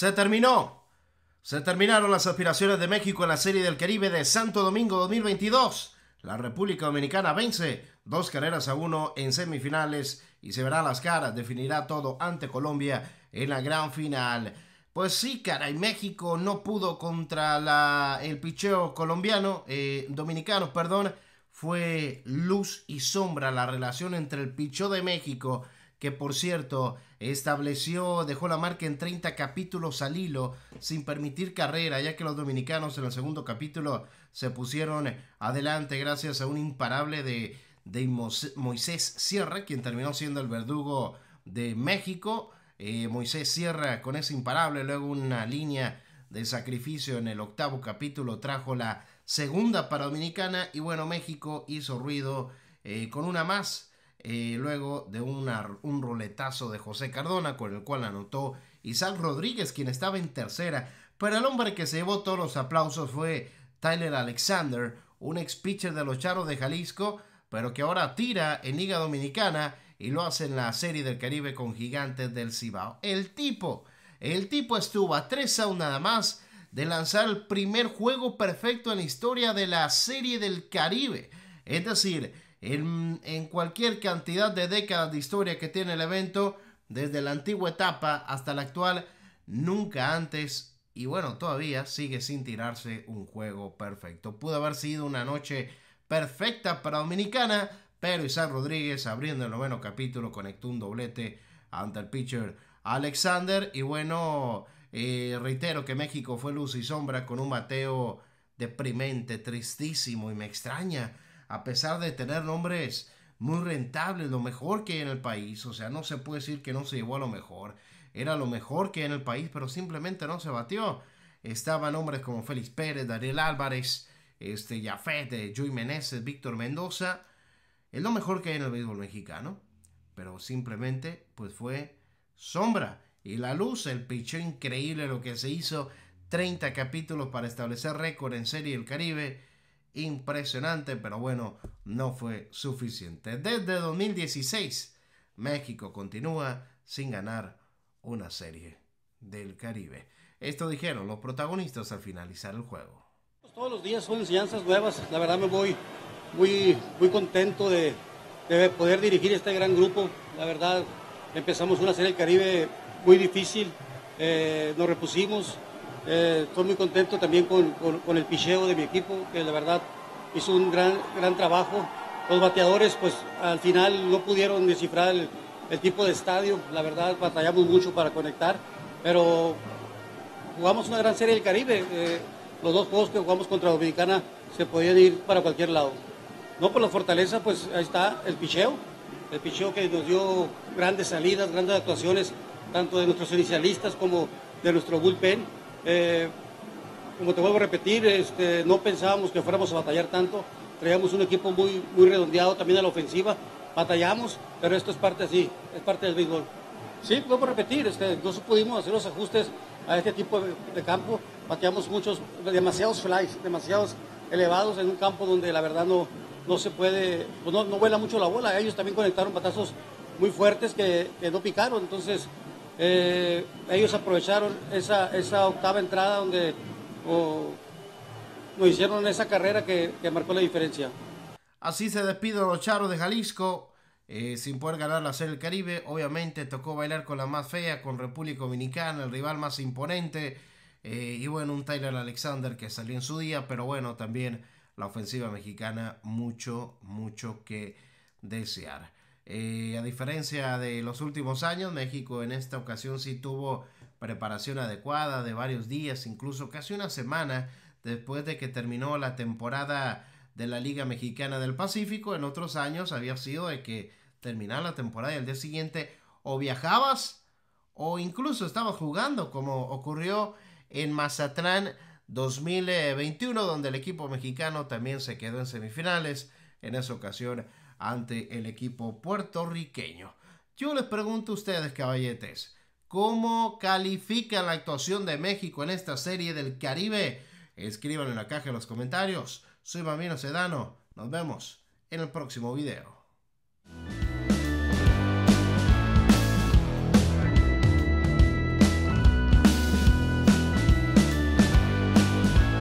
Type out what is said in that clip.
Se terminó. Se terminaron las aspiraciones de México en la Serie del Caribe de Santo Domingo 2022. La República Dominicana vence dos carreras a uno en semifinales y se verá las caras. Definirá todo ante Colombia en la gran final. Pues sí, caray, México no pudo contra el picheo colombiano, eh, dominicano, perdón. Fue luz y sombra la relación entre el picheo de México que por cierto estableció, dejó la marca en 30 capítulos al hilo sin permitir carrera, ya que los dominicanos en el segundo capítulo se pusieron adelante gracias a un imparable de, de Moisés Sierra, quien terminó siendo el verdugo de México. Eh, Moisés Sierra con ese imparable, luego una línea de sacrificio en el octavo capítulo trajo la segunda para Dominicana y bueno, México hizo ruido eh, con una más eh, luego de un roletazo de José Cardona con el cual anotó Isaac Rodríguez quien estaba en tercera, pero el hombre que se llevó todos los aplausos fue Tyler Alexander, un ex pitcher de los Charros de Jalisco, pero que ahora tira en Liga Dominicana y lo hace en la Serie del Caribe con Gigantes del Cibao. El tipo, el tipo estuvo a tres aún nada más de lanzar el primer juego perfecto en la historia de la Serie del Caribe. Es decir, en, cualquier cantidad de décadas de historia que tiene el evento, desde la antigua etapa hasta la actual, nunca antes y bueno, todavía sigue sin tirarse un juego perfecto. Pudo haber sido una noche perfecta para Dominicana, pero Isaac Rodríguez abriendo el noveno capítulo conectó un doblete ante el pitcher Alexander y bueno, eh, reitero que México fue luz y sombra con un Mateo deprimente, tristísimo y me extraña a pesar de tener nombres muy rentables, lo mejor que hay en el país, o sea, no se puede decir que no se llevó a lo mejor, era lo mejor que hay en el país, pero simplemente no se batió. Estaban hombres como Félix Pérez, Daniel Álvarez, este, eh, Joy Meneses, Víctor Mendoza, es lo mejor que hay en el béisbol mexicano, pero simplemente pues fue sombra y la luz, el pichón increíble lo que se hizo, 30 capítulos para establecer récord en Serie del Caribe, impresionante, pero bueno, no fue suficiente. Desde 2016, México continúa sin ganar una serie del Caribe. Esto dijeron los protagonistas al finalizar el juego. Todos los días son enseñanzas nuevas. La verdad me voy muy, muy contento de, poder dirigir este gran grupo. La verdad, empezamos una serie del Caribe muy difícil. Eh, nos repusimos, eh, estoy muy contento también con, el picheo de mi equipo, que la verdad hizo un gran, gran trabajo. Los bateadores, pues al final no pudieron descifrar el, tipo de estadio. La verdad, batallamos mucho para conectar, pero jugamos una gran serie del Caribe. Eh, los dos juegos que jugamos contra Dominicana se podían ir para cualquier lado. No por la fortaleza, pues ahí está el picheo. El picheo que nos dio grandes salidas, grandes actuaciones, tanto de nuestros inicialistas como de nuestro bullpen eh, como te vuelvo a repetir, este, no pensábamos que fuéramos a batallar tanto. Traíamos un equipo muy, muy redondeado también a la ofensiva. Batallamos, pero esto es parte así, es parte del béisbol. Sí, vuelvo a repetir, este, nosotros pudimos hacer los ajustes a este tipo de, campo. Bateamos muchos, demasiados flies, demasiados elevados en un campo donde la verdad no, no se puede, pues no, no vuela mucho la bola. Ellos también conectaron batazos muy fuertes que, que no picaron. Entonces, eh, ellos aprovecharon esa, octava entrada donde lo nos hicieron esa carrera que, marcó la diferencia. Así se despiden los charros de Jalisco, eh, sin poder ganar la Serie del Caribe. Obviamente tocó bailar con la más fea, con República Dominicana, el rival más imponente. Eh, y bueno, un Tyler Alexander que salió en su día, pero bueno, también la ofensiva mexicana mucho, mucho que desear. Eh, a diferencia de los últimos años, México en esta ocasión sí tuvo preparación adecuada de varios días, incluso casi una semana después de que terminó la temporada de la Liga Mexicana del Pacífico. En otros años había sido de que terminaba la temporada y el día siguiente o viajabas o incluso estabas jugando, como ocurrió en Mazatlán 2021, donde el equipo mexicano también se quedó en semifinales en esa ocasión ante el equipo puertorriqueño. Yo les pregunto a ustedes, caballetes, ¿cómo califican la actuación de México en esta serie del Caribe? Escriban en la caja de los comentarios. Soy Mamino Sedano. Nos vemos en el próximo video.